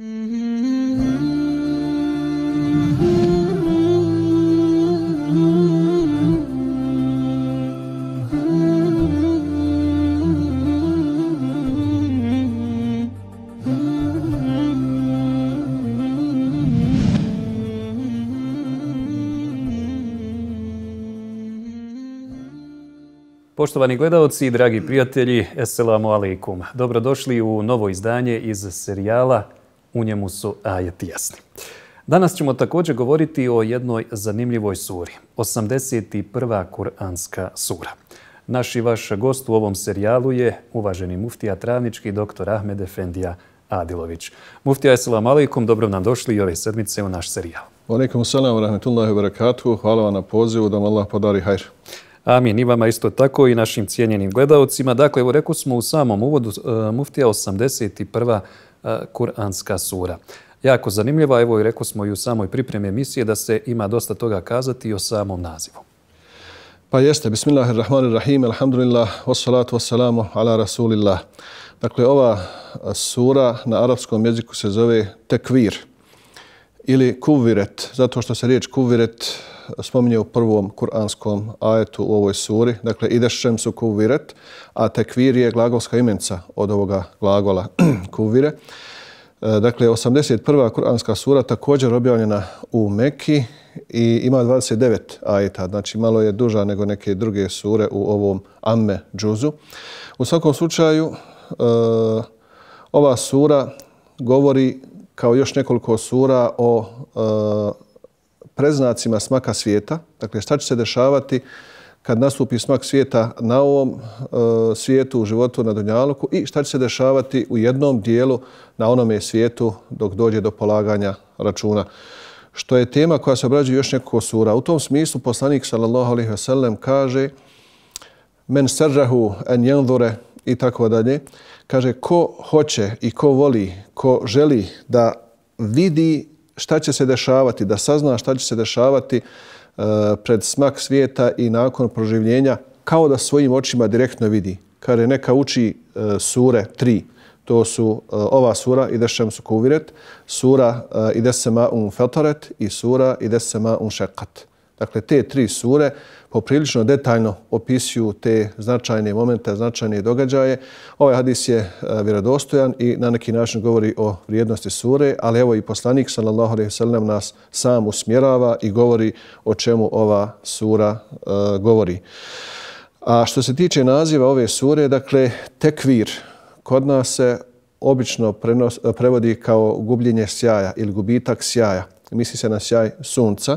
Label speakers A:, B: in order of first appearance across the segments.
A: Poštovani gledalci dragi prijatelji, assalamu alaikum. Dobrodošli u novo izdanje iz serijala u njemu su ajeti jasni. Danas ćemo također govoriti o jednoj zanimljivoj suri, 81. Kur'anska sura. Naš i vaš gost u ovom serijalu je uvaženi muftija travnički dr. Ahmed Efendija Adilović. Muftija, assalamu alaikum, dobro nam došli i ove sedmice u naš serijal. Alaikum assalamu rahmetullahi wa barakatuhu, hvala vam na pozivu, da vam Allah podari hajr. Amin, i vama isto tako i našim cijenjenim gledalcima. Dakle, evo rekao smo u samom uvodu, e, muftija 81. Kur'anska sura. Jako zanimljiva, evo i rekao smo i u samoj pripremi emisije da se ima dosta toga kazati o samom nazivu. Pa jeste, bismillahirrahmanirrahim, alhamdulillah, wassalatu
B: wassalamu ala rasulillah. Dakle, ova sura na arapskom jeziku se zove tekvir. Tekvir ili kuviret, zato što se riječ kuviret spominje u prvom kuranskom ajetu u ovoj suri. Dakle, idešćem su kuviret, a tekvir je glagolska imenca od ovoga glagola kuvire. E, dakle, 81. kuranska sura također objavljena u Mekki i ima 29 ajeta, znači malo je duža nego neke druge sure u ovom Amme džuzu. U svakom slučaju, e, ova sura govori kao još nekoliko sura o e, preznacima smaka svijeta. Dakle, šta će se dešavati kad nastupi smak svijeta na ovom e, svijetu, u životu, na Dunjaluku i šta će se dešavati u jednom dijelu na onome svijetu dok dođe do polaganja računa. Što je tema koja se obrađuje još nekoliko sura. U tom smislu poslanik sallallahu alaihi ve sellem kaže men srđahu en jendure i tako dalje kaže ko hoće i ko voli, ko želi da vidi šta će se dešavati, da sazna šta će se dešavati e, pred smak svijeta i nakon proživljenja, kao da svojim očima direktno vidi. Kaže, neka uči e, sure 3 to su uh, ova sura i dešem su kuviret, sura uh, i desema un um fetaret i sura i desema un um šekat. Dakle, te tri sure uh, poprilično detaljno opisuju te značajne momente, značajne događaje. Ovaj hadis je e, vjerodostojan i na neki način govori o vrijednosti sure, ali evo i poslanik sallallahu alejhi ve sellem nas sam usmjerava i govori o čemu ova sura e, govori. A što se tiče naziva ove sure, dakle tekvir kod nas se obično prenos, e, prevodi kao gubljenje sjaja ili gubitak sjaja. Misli se na sjaj sunca. E,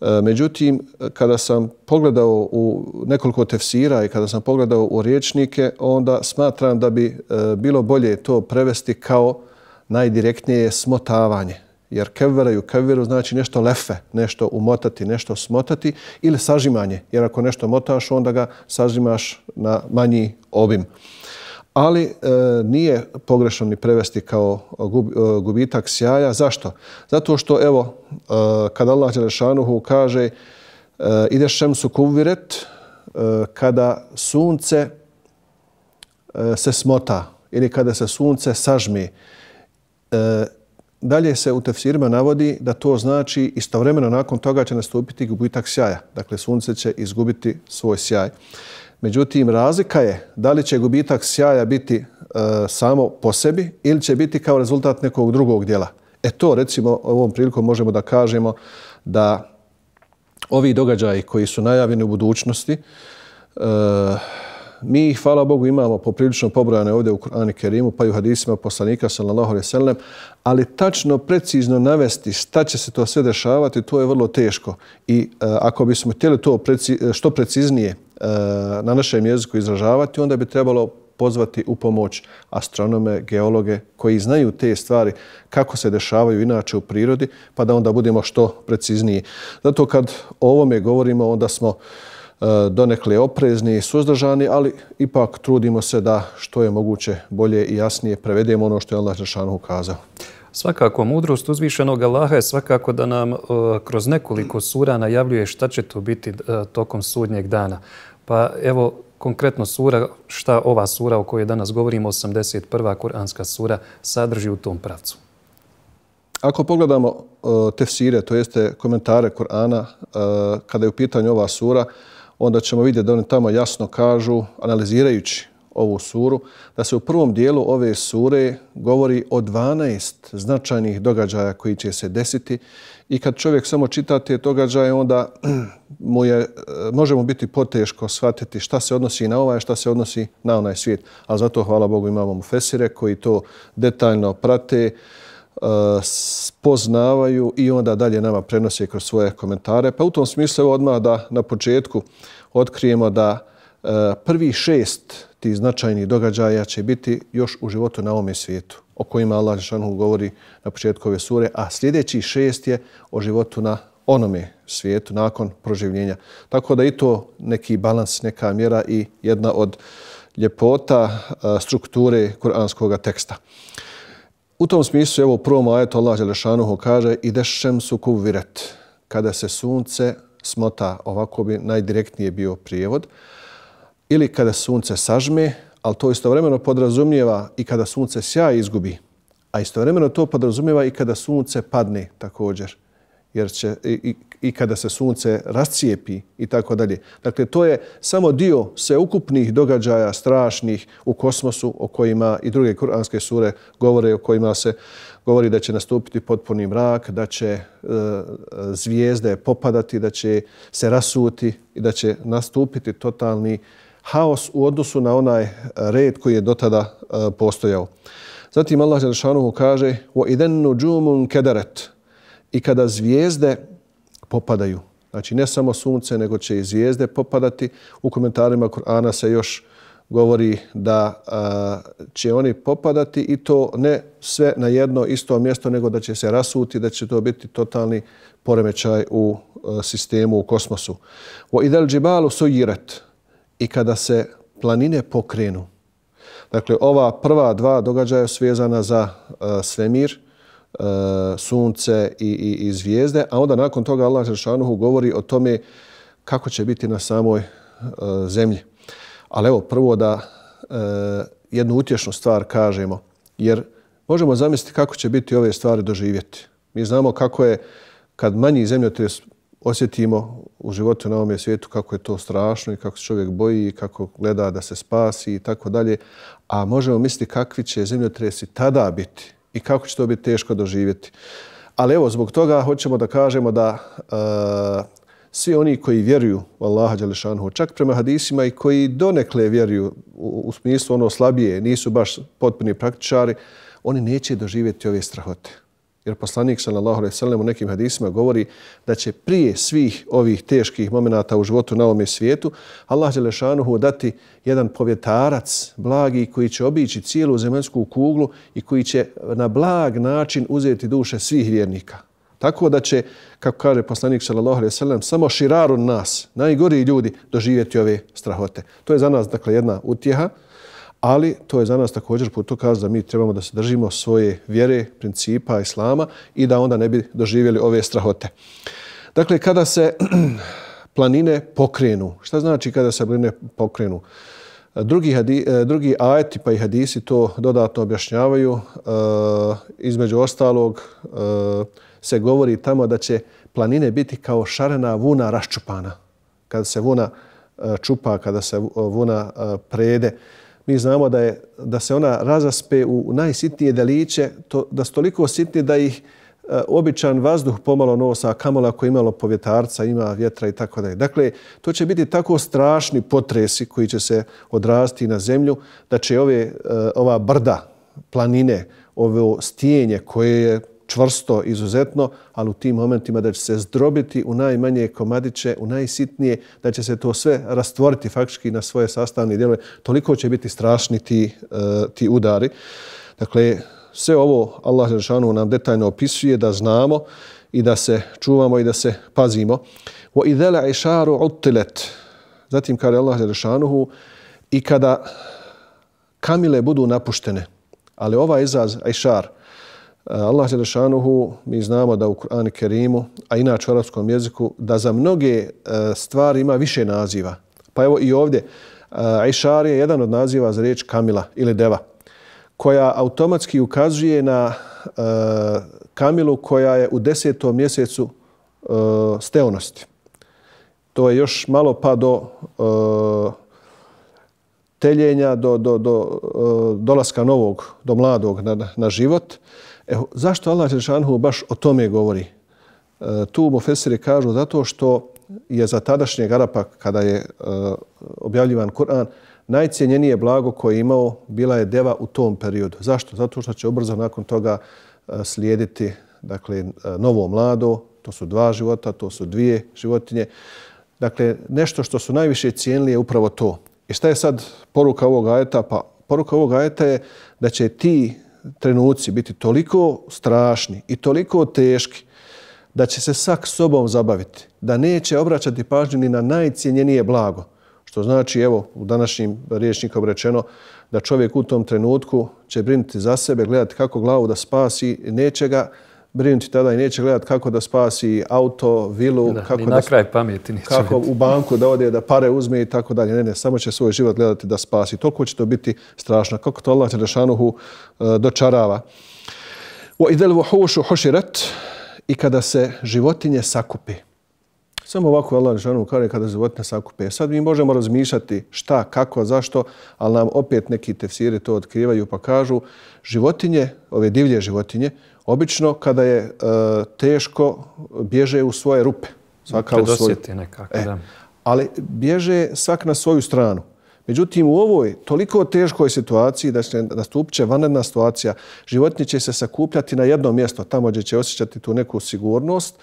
B: E, međutim, kada sam pogledao u nekoliko tefsira i kada sam pogledao u riječnike, onda smatram da bi e, bilo bolje to prevesti kao najdirektnije smotavanje. Jer kevveraju kevveru znači nešto lefe, nešto umotati, nešto smotati ili sažimanje. Jer ako nešto motaš, onda ga sažimaš na manji obim ali e, nije pogrešno ni prevesti kao gub, e, gubitak sjaja. Zašto? Zato što, evo, e, kada Allah Đelešanuhu kaže e, ide šemsu kuviret, e, kada sunce e, se smota ili kada se sunce sažmi, e, dalje se u tefsirima navodi da to znači istovremeno nakon toga će nastupiti gubitak sjaja. Dakle, sunce će izgubiti svoj sjaj. Međutim, razlika je da li će gubitak sjaja biti e, samo po sebi ili će biti kao rezultat nekog drugog dijela. E to, recimo, u ovom priliku možemo da kažemo da ovi događaji koji su najavljeni u budućnosti, e, mi hvala Bogu, imamo poprilično pobrojane ovdje u Kur'ani Kerimu, pa i u hadisima poslanika, sallallahu alaihi sallam, ali tačno, precizno navesti šta će se to sve dešavati, to je vrlo teško. I e, ako bismo htjeli to preci, e, što preciznije Eh, na našem jeziku izražavati, onda bi trebalo pozvati u pomoć astronome, geologe koji znaju te stvari kako se dešavaju inače u prirodi, pa da onda budemo što precizniji. Zato kad o ovome govorimo, onda smo eh, donekle oprezni i suzdržani, ali ipak trudimo se da što je moguće bolje i jasnije prevedemo ono što je Allah Žešanu ukazao.
A: Svakako, mudrost uzvišenog Allaha je svakako da nam eh, kroz nekoliko sura najavljuje šta će to biti tokom sudnjeg dana. Pa evo, konkretno sura, šta ova sura o kojoj danas govorimo, 81. kuranska sura, sadrži u tom pravcu?
B: Ako pogledamo e, tefsire, to jeste komentare Kur'ana, e, kada je u pitanju ova sura, onda ćemo vidjeti da oni tamo jasno kažu, analizirajući ovu suru, da se u prvom dijelu ove sure govori o 12 značajnih događaja koji će se desiti i kad čovjek samo čita te događaje, onda mu je, e, možemo biti poteško shvatiti šta se odnosi na ovaj, šta se odnosi na onaj svijet. A zato, hvala Bogu, imamo mu fesire koji to detaljno prate, e, spoznavaju i onda dalje nama prenose kroz svoje komentare. Pa u tom smislu, evo odmah da na početku otkrijemo da E, prvi šest tih značajnih događaja će biti još u životu na ovome svijetu o kojima Allah Žešanu govori na početku ove sure, a sljedeći šest je o životu na onome svijetu nakon proživljenja. Tako da i to neki balans, neka mjera i jedna od ljepota e, strukture kuranskog teksta. U tom smislu, evo u prvom ajetu Allah Želešanu kaže i dešem su kuviret, kada se sunce smota, ovako bi najdirektnije bio prijevod, uh, ili kada sunce sažme, ali to istovremeno podrazumijeva i kada sunce sja izgubi, a istovremeno to podrazumijeva i kada sunce padne također jer će, i, i, i kada se sunce rascijepi i tako dalje. Dakle, to je samo dio sveukupnih događaja strašnih u kosmosu o kojima i druge kuranske sure govore, o kojima se govori da će nastupiti potpuni mrak, da će e, zvijezde popadati, da će se rasuti i da će nastupiti totalni haos u odnosu na onaj e, red koji je dotada e, postojao. Zatim Allah Želšanuhu kaže وَاِدَنُّ جُومٌ كَدَرَتْ I kada zvijezde popadaju, znači ne samo sunce, nego će i zvijezde popadati, u komentarima Kur'ana se još govori da a, e, će oni popadati i to ne sve na jedno isto mjesto, nego da će se rasuti, da će to biti totalni poremećaj u a, sistemu, u kosmosu. وَاِدَلْ جِبَالُ سُيِّرَتْ i kada se planine pokrenu. Dakle, ova prva dva događaja su vezana za uh, svemir, uh, sunce i, i, i zvijezde, a onda nakon toga Allah Žešanuhu govori o tome kako će biti na samoj uh, zemlji. Ali evo, prvo da uh, jednu utješnu stvar kažemo, jer možemo zamisliti kako će biti ove stvari doživjeti. Mi znamo kako je kad manji zemljotres osjetimo u životu na ovom svijetu kako je to strašno i kako se čovjek boji i kako gleda da se spasi i tako dalje. A možemo misliti kakvi će zemljotresi tada biti i kako će to biti teško doživjeti. Ali evo, zbog toga hoćemo da kažemo da uh, svi oni koji vjeruju u Allaha Đalešanhu, čak prema hadisima i koji donekle vjeruju u, u smislu ono slabije, nisu baš potpuni praktičari, oni neće doživjeti ove strahote. Jer poslanik sallallahu alejhi ve sellem u nekim hadisima govori da će prije svih ovih teških momenata u životu na ovom svijetu Allah dželle dati jedan povjetarac blagi koji će obići cijelu zemaljsku kuglu i koji će na blag način uzeti duše svih vjernika. Tako da će, kako kaže poslanik sallallahu alejhi ve sellem, samo širarun nas, najgori ljudi doživjeti ove strahote. To je za nas dakle jedna utjeha ali to je za nas također puto putokaz da mi trebamo da se držimo svoje vjere, principa, islama i da onda ne bi doživjeli ove strahote. Dakle, kada se planine pokrenu, šta znači kada se planine pokrenu? Drugi, hadi, e, drugi ajeti pa i hadisi to dodatno objašnjavaju. E, između ostalog e, se govori tamo da će planine biti kao šarena vuna raščupana. Kada se vuna e, čupa, kada se e, vuna prede, mi znamo da, je, da se ona razaspe u najsitnije deliće, to, da su toliko sitni da ih e, običan vazduh pomalo nosa, a kamola koja imalo povjetarca, ima vjetra i tako dalje. Dakle, to će biti tako strašni potresi koji će se odrasti na zemlju, da će ove, e, ova brda, planine, ovo stijenje koje je čvrsto, izuzetno, ali u tim momentima da će se zdrobiti u najmanje komadiće, u najsitnije, da će se to sve rastvoriti faktički na svoje sastavne dijelove. Toliko će biti strašni ti, e, ti udari. Dakle, sve ovo Allah Žešanu nam detaljno opisuje da znamo i da se čuvamo i da se pazimo. Wa idela išaru utilet. Zatim kada Allah Žešanuhu i kada kamile budu napuštene, ali ova izaz išar – Allah je rešanuhu, mi znamo da u Kur'an i Kerimu, a inače u arabskom jeziku, da za mnoge e, stvari ima više naziva. Pa evo i ovdje, e, Aishar je jedan od naziva za riječ Kamila ili Deva, koja automatski ukazuje na e, Kamilu koja je u desetom mjesecu steonosti. To je još malo pa do teljenja, do, do, do dolaska novog, do mladog na, na život. Uh, Evo, zašto Allah Đelešanhu baš o tome govori? E, tu mufesiri kažu zato što je za tadašnjeg Arapa, kada je e, objavljivan Kur'an, najcijenjenije blago koje je imao bila je deva u tom periodu. Zašto? Zato što će ubrzo nakon toga e, slijediti dakle, e, novo mlado, to su dva života, to su dvije životinje. Dakle, nešto što su najviše cijenili je upravo to. I šta je sad poruka ovog ajeta? Pa poruka ovog ajeta je da će ti trenuci biti toliko strašni i toliko teški da će se sak sobom zabaviti, da neće obraćati pažnju ni na najcijenjenije blago. Što znači, evo, u današnjim riječnikom obrečeno, da čovjek u tom trenutku će brinuti za sebe, gledati kako glavu da spasi, neće ga brinuti tada i neće gledati kako da spasi auto, vilu, da, kako, da, na
A: kraj pameti neće kako biti.
B: u banku da ode, da pare uzme i tako dalje. Ne, ne, samo će svoj život gledati da spasi. Toliko će to biti strašno. Kako to Allah će uh, dočarava. U idel vuhušu huširat i kada se životinje sakupi. Samo ovako Allah Žanu kare kada životinja sakupe. Sad mi možemo razmišljati šta, kako, zašto, ali nam opet neki tefsiri to otkrivaju pa kažu životinje, ove divlje životinje, obično kada je e, teško bježe u svoje rupe. Svaka u svoju. nekako, e, da. Ali bježe svak na svoju stranu. Međutim, u ovoj toliko teškoj situaciji da se nastupit će vanredna situacija, životinje će se sakupljati na jedno mjesto, tamo gdje će osjećati tu neku sigurnost,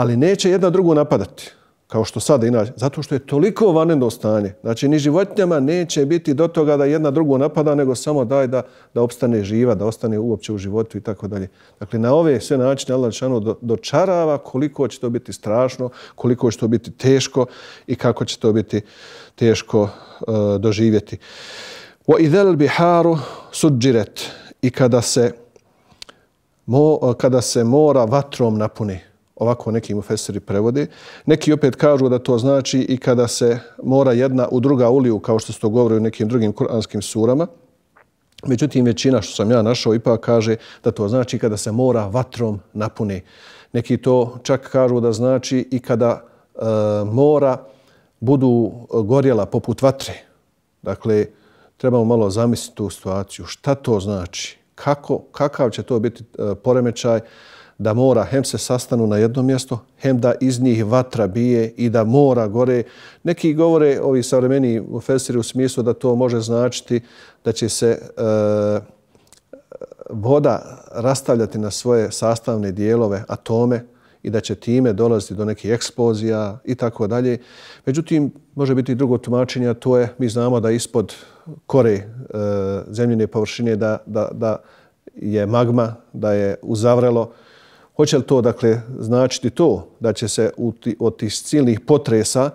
B: ali neće jedna drugu napadati, kao što sada inače, zato što je toliko vanendo stanje. Znači, ni životinjama neće biti do toga da jedna drugu napada, nego samo daj da, da obstane živa, da ostane uopće u životu i tako dalje. Dakle, na ove sve načine Allah Đelešanu do, dočarava koliko će to biti strašno, koliko će to biti teško i kako će to biti teško uh, doživjeti. Wa idel biharu suđiret. I kada se, mo, kada se mora vatrom napuniti, ovako neki mu mufesiri prevode. Neki opet kažu da to znači i kada se mora jedna u druga uliju, kao što se to govori u nekim drugim kuranskim surama. Međutim, većina što sam ja našao ipak kaže da to znači kada se mora vatrom napuni. Neki to čak kažu da znači i kada e, mora budu e, gorjela poput vatre. Dakle, trebamo malo zamisliti tu situaciju. Šta to znači? Kako, kakav će to biti e, poremećaj? da mora hem se sastanu na jedno mjesto, hem da iz njih vatra bije i da mora gore. Neki govore, ovi savremeni ofesiri u smislu da to može značiti da će se e, voda rastavljati na svoje sastavne dijelove, atome, i da će time dolaziti do nekih eksplozija i tako dalje. Međutim, može biti drugo tumačenje, a to je, mi znamo da ispod kore e, zemljine površine da, da, da je magma, da je uzavrelo, Hoće li to dakle, značiti to da će se od tih silnih potresa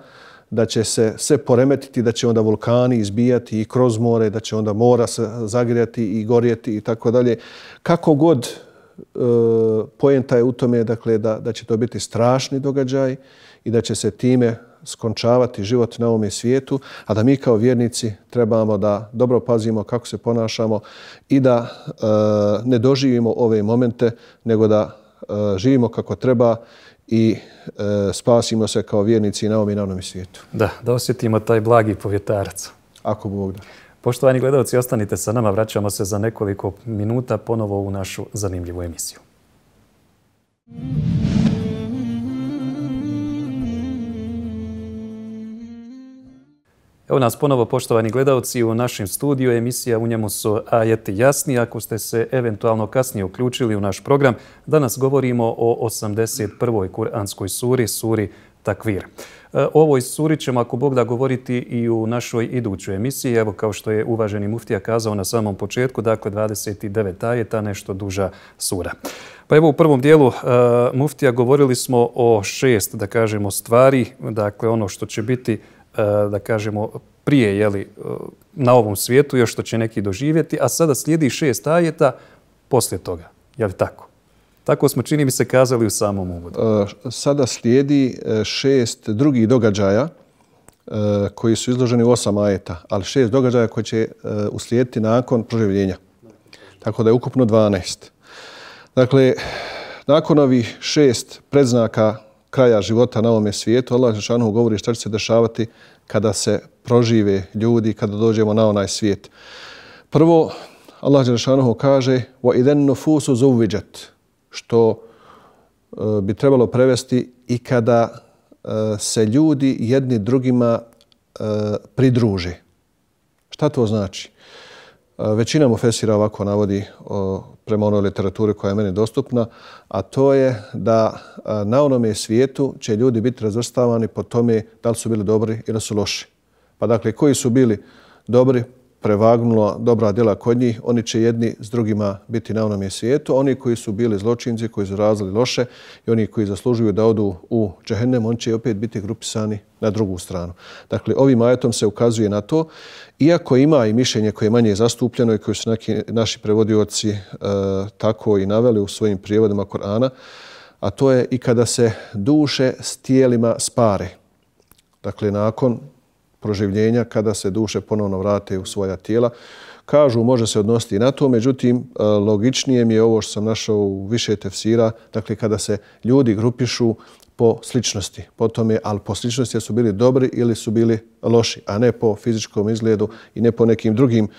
B: da će se sve poremetiti, da će onda vulkani izbijati i kroz more, da će onda mora se zagrijati i gorjeti i tako dalje. Kako god e, pojenta je u tome dakle, da, da će to biti strašni događaj i da će se time skončavati život na ovom svijetu, a da mi kao vjernici trebamo da dobro pazimo kako se ponašamo i da e, ne doživimo ove momente, nego da Eh, živimo kako treba i eh, spasimo se kao vjernici
A: na ovom i na onom svijetu. Da, da osjetimo taj blagi povjetarac. Ako Bog da. Poštovani gledalci, ostanite sa nama. Vraćamo se za nekoliko minuta ponovo u našu zanimljivu emisiju. Mm -hmm. Evo nas ponovo, poštovani gledalci, u našem studiju emisija U njemu su ajeti jasni. Ako ste se eventualno kasnije uključili u naš program, danas govorimo o 81. kuranskoj suri, suri Takvir. E, o ovoj suri ćemo, ako Bog da, govoriti i u našoj idućoj emisiji. Evo, kao što je uvaženi muftija kazao na samom početku, dakle 29. ajeta, nešto duža sura. Pa evo, u prvom dijelu e, muftija govorili smo o šest, da kažemo, stvari, dakle ono što će biti E, da kažemo, prije jeli, e, na ovom svijetu, još što će neki doživjeti, a sada slijedi šest ajeta poslije toga. Je li tako? Tako smo, čini mi se, kazali u samom uvodu. E, sada slijedi šest drugih
B: događaja koji su izloženi u osam ajeta, ali šest događaja koji će uslijediti nakon proživljenja. Tako da je ukupno 12. Dakle, nakon ovih šest predznaka kraja života na ovome svijetu. Allah Žešanu govori šta će se dešavati kada se prožive ljudi, kada dođemo na onaj svijet. Prvo, Allah Žešanu kaže وَاِذَنْ نُفُوسُ زُوْوِجَتْ Što e, bi trebalo prevesti i kada e, se ljudi jedni drugima e, pridruže. Šta to znači? većina mufesira ovako navodi prema onoj literaturi koja je meni dostupna, a to je da na onome svijetu će ljudi biti razvrstavani po tome da li su bili dobri ili su loši. Pa dakle, koji su bili dobri, prevagnula dobra djela kod njih, oni će jedni s drugima biti na onom je svijetu. Oni koji su bili zločinci, koji su razli loše i oni koji zaslužuju da odu u džehennem, oni će opet biti grupisani na drugu stranu. Dakle, ovim ajetom se ukazuje na to, iako ima i mišljenje koje je manje zastupljeno i koje su neki naši prevodioci e, tako i naveli u svojim prijevodima Korana, a to je i kada se duše s tijelima spare. Dakle, nakon proživljenja kada se duše ponovno vrate u svoja tijela. Kažu, može se odnositi i na to, međutim, e, logičnije mi je ovo što sam našao u više tefsira, dakle, kada se ljudi grupišu po sličnosti, po tome, ali po sličnosti su bili dobri ili su bili loši, a ne po fizičkom izgledu i ne po nekim drugim e,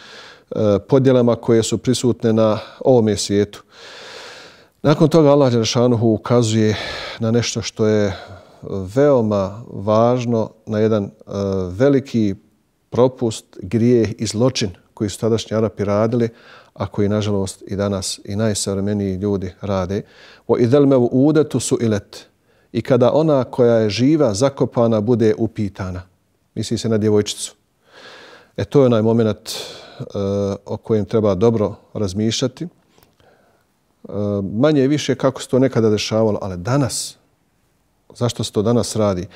B: podjelama koje su prisutne na ovome svijetu. Nakon toga Allah Đerašanuhu ukazuje na nešto što je veoma važno na jedan e, veliki propust, grijeh i zločin koji su tadašnji Arapi radili, a koji nažalost i danas i najsavremeniji ljudi rade. O idelme u udetu su ilet. I kada ona koja je živa, zakopana, bude upitana. Misli se na djevojčicu. E to je onaj moment uh, o kojem treba dobro razmišljati. Uh, e, manje i više kako se to nekada dešavalo, ali danas, zašto se to danas radi.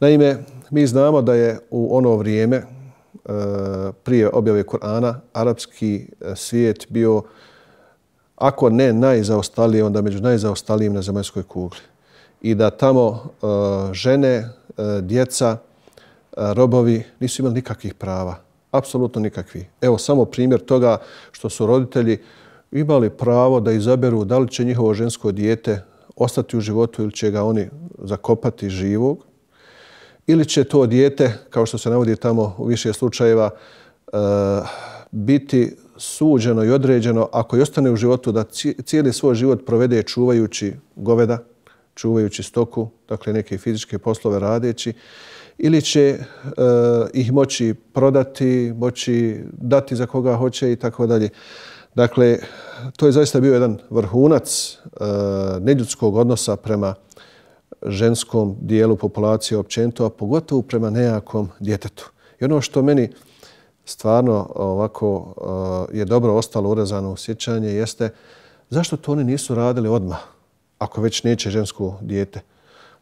B: Naime, mi znamo da je u ono vrijeme e, prije objave Kur'ana arapski e, svijet bio ako ne najzaostalije, onda među najzaostalijim na zemaljskoj kugli. I da tamo e, žene, djeca, robovi nisu imali nikakvih prava. Apsolutno nikakvi. Evo samo primjer toga što su roditelji imali pravo da izaberu da li će njihovo žensko dijete ostati u životu ili će ga oni zakopati živog ili će to dijete, kao što se navodi tamo u više slučajeva, e, biti suđeno i određeno ako i ostane u životu da cijeli svoj život provede čuvajući goveda, čuvajući stoku, dakle neke fizičke poslove radeći, ili će e, ih moći prodati, moći dati za koga hoće i tako dalje. Dakle, to je zaista bio jedan vrhunac e, odnosa prema ženskom dijelu populacije općenito, a pogotovo prema nejakom djetetu. I ono što meni stvarno ovako e, je dobro ostalo urezano u sjećanje jeste zašto to oni nisu radili odmah ako već neće žensko dijete?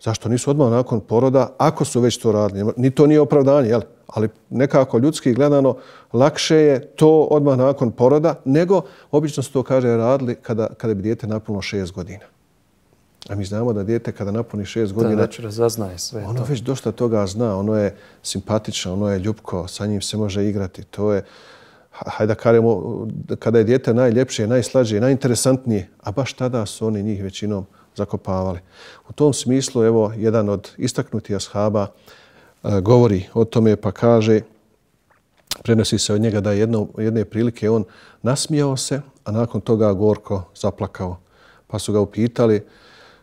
B: Zašto nisu odmah nakon poroda ako su već to radili? Ni to nije opravdanje, jel? ali nekako ljudski gledano lakše je to odmah nakon poroda nego obično se to kaže radili kada, kada bi dijete napunilo šest godina. A mi znamo da dijete kada napuni šest godina... Da, znači
A: razaznaje sve. Ono to. već
B: dosta toga zna. Ono je simpatično, ono je ljubko, sa njim se može igrati. To je, hajde karemo, kada je dijete najljepše, najslađe, najinteresantnije, a baš tada su oni njih većinom zakopavali. U tom smislu, evo, jedan od istaknutih ashaba, govori o tome pa kaže, prenosi se od njega da je jedno, jedne prilike on nasmijao se, a nakon toga gorko zaplakao. Pa su ga upitali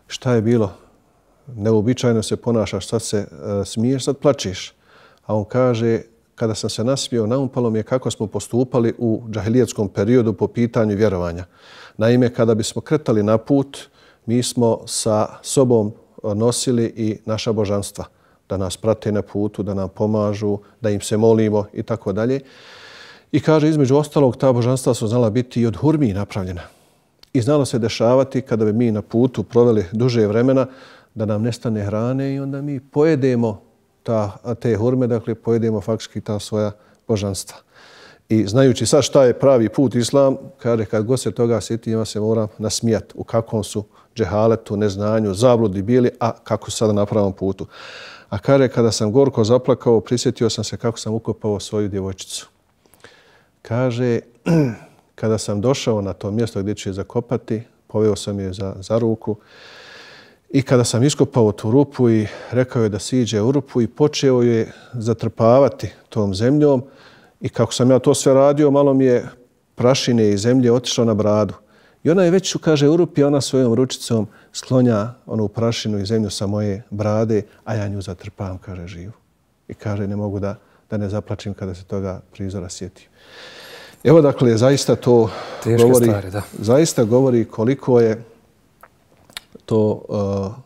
B: šta je bilo, neobičajno se ponašaš, sad se e, smiješ, sad plačeš. A on kaže, kada sam se nasmijao, naumpalo mi je kako smo postupali u džahilijetskom periodu po pitanju vjerovanja. Naime, kada bismo kretali na put, mi smo sa sobom nosili i naša božanstva da nas prate na putu, da nam pomažu, da im se molimo i tako dalje. I kaže, između ostalog, ta božanstva su znala biti i od hurmi napravljena. I znalo se dešavati kada bi mi na putu proveli duže vremena da nam nestane hrane i onda mi pojedemo ta, te hurme, dakle pojedemo faktički ta svoja božanstva. I znajući sad šta je pravi put islam, kaže kad god se toga sjeti, ima se mora nasmijati u kakvom su džehaletu, neznanju, zabludi bili, a kako su sada na pravom putu. A kare, kada sam gorko zaplakao, prisjetio sam se kako sam ukopao svoju djevojčicu. Kaže, kada sam došao na to mjesto gdje ću je zakopati, poveo sam je za, za ruku i kada sam iskopao tu rupu i rekao je da siđe u rupu i počeo je zatrpavati tom zemljom i kako sam ja to sve radio, malo mi je prašine i zemlje otišlo na bradu. I ona je već, kaže, urupi, ona svojom ručicom sklonja onu prašinu i zemlju sa moje brade, a ja nju zatrpam, kaže, živu. I kaže, ne mogu da, da ne zaplačim kada se toga prizora sjetim. Evo, dakle, zaista to Teške govori, stvari, da. zaista govori koliko je to e,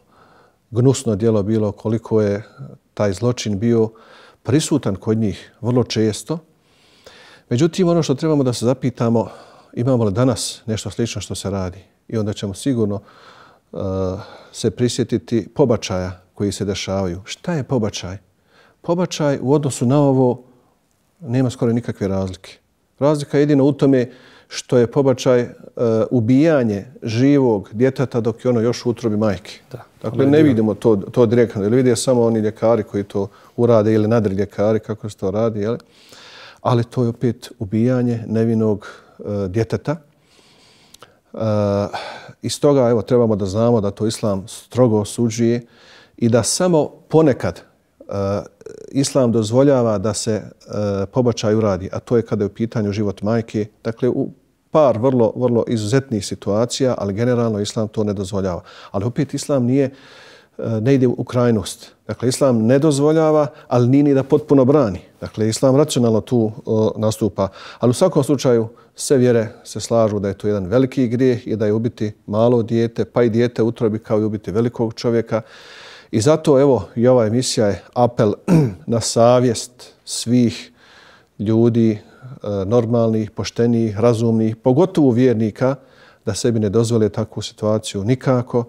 B: gnusno djelo bilo, koliko je taj zločin bio prisutan kod njih vrlo često. Međutim, ono što trebamo da se zapitamo, imamo li danas nešto slično što se radi i onda ćemo sigurno uh, se prisjetiti pobačaja koji se dešavaju. Šta je pobačaj? Pobačaj u odnosu na ovo nema skoro nikakve razlike. Razlika je jedino u tome što je pobačaj uh, ubijanje živog djeteta dok je ono još u utrobi majke. Da, dakle, ne vidimo to, to direktno. Ili vidi samo oni ljekari koji to urade ili nadri ljekari kako se to radi. Jel? Ali to je opet ubijanje nevinog e, djeteta. E, iz toga evo, trebamo da znamo da to islam strogo osuđuje i da samo ponekad e, islam dozvoljava da se e, pobačaj uradi, a to je kada je u pitanju život majke. Dakle, u par vrlo, vrlo izuzetnih situacija, ali generalno islam to ne dozvoljava. Ali opet islam nije... E, Eh, ne ide u krajnost. Dakle, islam ne dozvoljava, ali nije ni da potpuno brani. Dakle, islam racionalno tu o, eh, nastupa. Ali u svakom slučaju, sve vjere se slažu da je to jedan veliki grijeh i da je ubiti malo dijete, pa i dijete utrobi kao i ubiti velikog čovjeka. I zato, evo, i ova emisija je apel na savjest svih ljudi, eh, normalnih, poštenijih, razumnih, pogotovo vjernika, da sebi ne dozvole takvu situaciju Nikako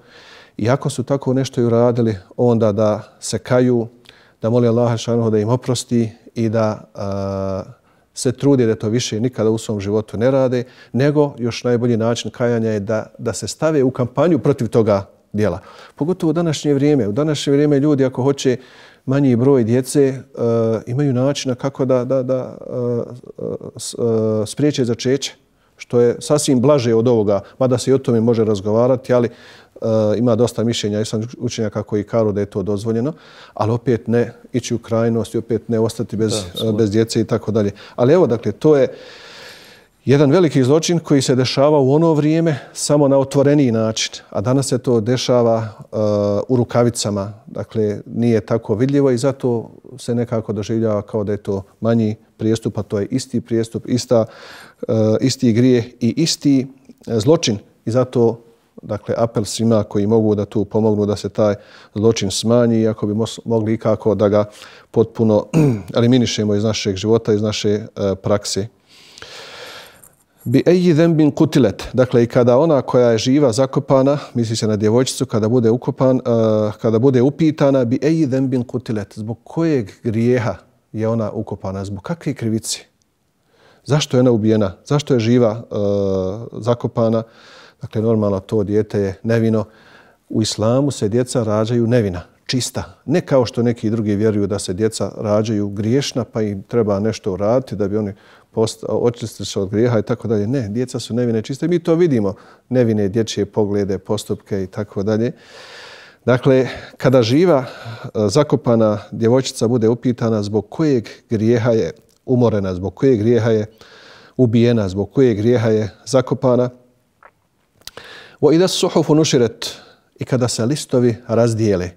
B: I ako su tako nešto i uradili, onda da se kaju, da moli Allaha šanohu da im oprosti i da a, se trudi da to više nikada u svom životu ne rade, nego još najbolji način kajanja je da, da se stave u kampanju protiv toga dijela. Pogotovo u današnje vrijeme. U današnje vrijeme ljudi ako hoće manji broj djece e, imaju načina kako da, da, da e, e, spriječe začeće, što je sasvim blaže od ovoga, mada se i o tome može razgovarati, ali e, ima dosta mišljenja islamskih učenjaka koji karu da je to dozvoljeno, ali opet ne ići u krajnost i opet ne ostati bez, da, eh, bez djece i tako dalje. Ali evo, dakle, to je jedan veliki zločin koji se dešava u ono vrijeme samo na otvoreniji način, a danas se to dešava uh, u rukavicama. Dakle, nije tako vidljivo i zato se nekako doživljava kao da je to manji prijestup, a to je isti prijestup, ista, uh, isti grije i isti zločin. I zato dakle apel svima koji mogu da tu pomognu da se taj zločin smanji i ako bi mogli ikako da ga potpuno eliminišemo iz našeg života, iz naše e, prakse. Bi eji bin kutilet, dakle i kada ona koja je živa zakopana, misli se na djevojčicu, kada bude, ukopan, e, kada bude upitana, bi eji bin kutilet, zbog kojeg grijeha je ona ukopana, zbog kakve krivice? Zašto je ona ubijena? Zašto je živa e, zakopana? Zakopana? Dakle, normalno to dijete je nevino. U islamu se djeca rađaju nevina, čista. Ne kao što neki drugi vjeruju da se djeca rađaju griješna pa im treba nešto uraditi da bi oni očistili se od grijeha i tako dalje. Ne, djeca su nevine čiste. Mi to vidimo, nevine dječje poglede, postupke i tako dalje. Dakle, kada živa e, zakopana djevojčica bude upitana zbog kojeg grijeha je umorena, zbog kojeg grijeha je ubijena, zbog kojeg grijeha je zakopana, Wa idha suhufu nushirat i kada se listovi razdijele.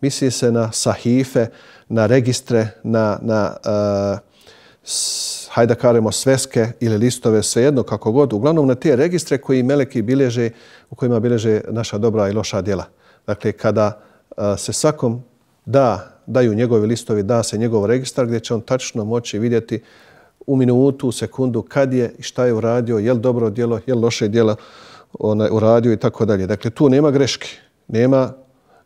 B: Misli se na sahife, na registre, na, na uh, hajde karemo sveske ili listove, svejedno kako god. Uglavnom na te registre koji meleki bileže, u kojima bileže naša dobra i loša djela. Dakle, kada uh, se svakom da, daju njegovi listovi, da se njegov registar gdje će on tačno moći vidjeti u minutu, u sekundu, kad je i šta je uradio, je li dobro djelo, je li loše djelo, onaj, uradio i tako dalje. Dakle, tu nema greške, nema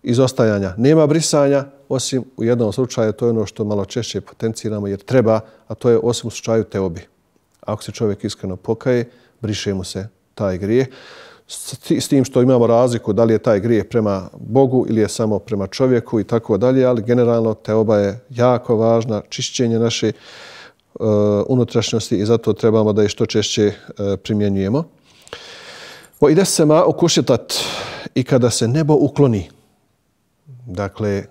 B: izostajanja, nema brisanja, osim u jednom slučaju, to je ono što malo češće potenciramo, jer treba, a to je osim u slučaju te obi. Ako se čovjek iskreno pokaje, briše mu se taj grije. S tim što imamo razliku da li je taj grije prema Bogu ili je samo prema čovjeku i tako dalje, ali generalno te oba je jako važna, čišćenje naše e, unutrašnjosti i zato trebamo da je što češće e, primjenjujemo. O ide se ma okušitat i kada se nebo ukloni. Dakle,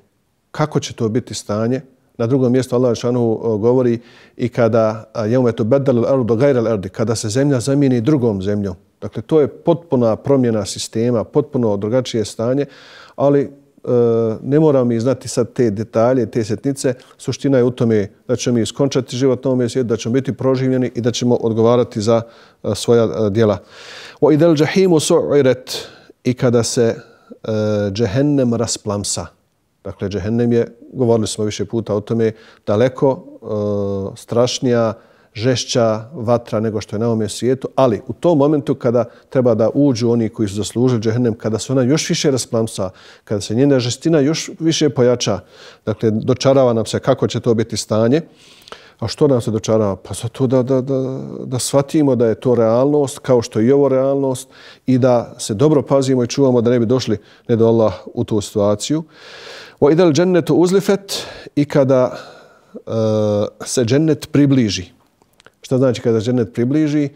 B: kako će to biti stanje? Na drugom mjestu Allah Šanu govori i kada je umetu bedal erdu do gajral erdi, kada se zemlja zamijeni drugom zemljom. Dakle, to je potpuna promjena sistema, potpuno drugačije stanje, ali E, ne moram mi znati sad te detalje, te setnice. Suština je u tome da ćemo mi skončati život na ovom svijetu, da ćemo biti proživljeni i da ćemo odgovarati za e, svoja e, djela. O idel džahimu su'iret i kada se džehennem rasplamsa. Dakle, džehennem je, govorili smo više puta o tome, daleko strašnija žešća vatra nego što je na ovom svijetu, ali u tom momentu kada treba da uđu oni koji su zaslužili džehennem, kada se ona još više rasplamsa, kada se njena žestina još više pojača, dakle, dočarava nam se kako će to biti stanje, A što nam se dočarava? Pa to da, da, da, da shvatimo da je to realnost, kao što je i ovo realnost, i da se dobro pazimo i čuvamo da ne bi došli ne do Allah u tu situaciju. O idel džennetu uzlifet i kada uh, se džennet približi. Šta znači kada ženet približi?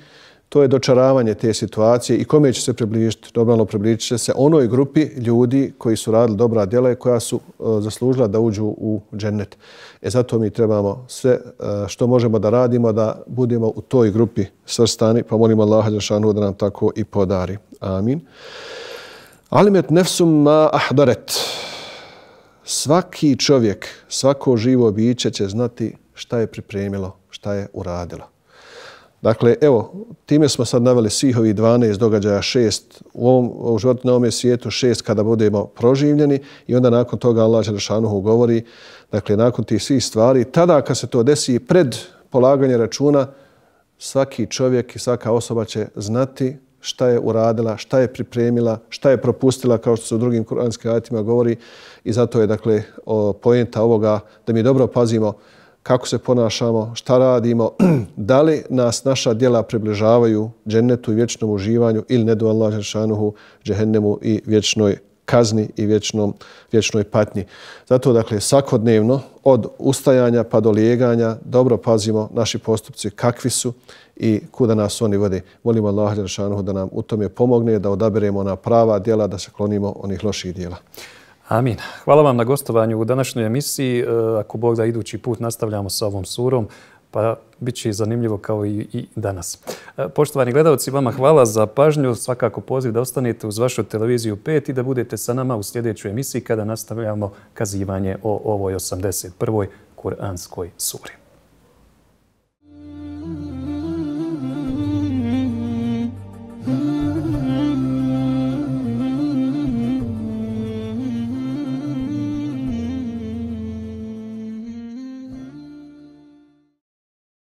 B: To je dočaravanje te situacije i kome će se približiti? Dobrano približit će se onoj grupi ljudi koji su radili dobra djela i koja su e, zaslužila da uđu u džennet. E zato mi trebamo sve e, što možemo da radimo da budemo u toj grupi srstani pa molimo Allaha Đešanu da nam tako i podari. Amin. Alimet nefsum ma ahdaret. Svaki čovjek, svako živo biće će znati šta je pripremilo, šta je uradilo. Dakle, evo, time smo sad naveli svih ovih 12 događaja, šest u, ovom, u životu na ovom svijetu, šest kada budemo proživljeni i onda nakon toga Allah Đerašanuhu govori, dakle, nakon tih svih stvari, tada kad se to desi pred polaganje računa, svaki čovjek i svaka osoba će znati šta je uradila, šta je pripremila, šta je propustila, kao što se u drugim kuranskim ajatima govori. I zato je, dakle, pojenta ovoga da mi dobro pazimo kako se ponašamo, šta radimo, da li nas naša djela približavaju džennetu i vječnom uživanju ili ne do Allah Žešanuhu, džehennemu i vječnoj kazni i vječnom, vječnoj patnji. Zato, dakle, svakodnevno od ustajanja pa do lijeganja dobro pazimo naši postupci kakvi su i kuda nas oni vode. Molimo Allah da nam u tome pomogne, da odaberemo na prava djela, da se klonimo
A: onih loših djela. Amin. Hvala vam na gostovanju u današnjoj emisiji. E, ako Bog da idući put nastavljamo sa ovom surom, pa bit će zanimljivo kao i, i danas. E, poštovani gledalci, vama hvala za pažnju. Svakako poziv da ostanete uz vašu televiziju 5 i da budete sa nama u sljedećoj emisiji kada nastavljamo kazivanje o ovoj 81. kuranskoj suri.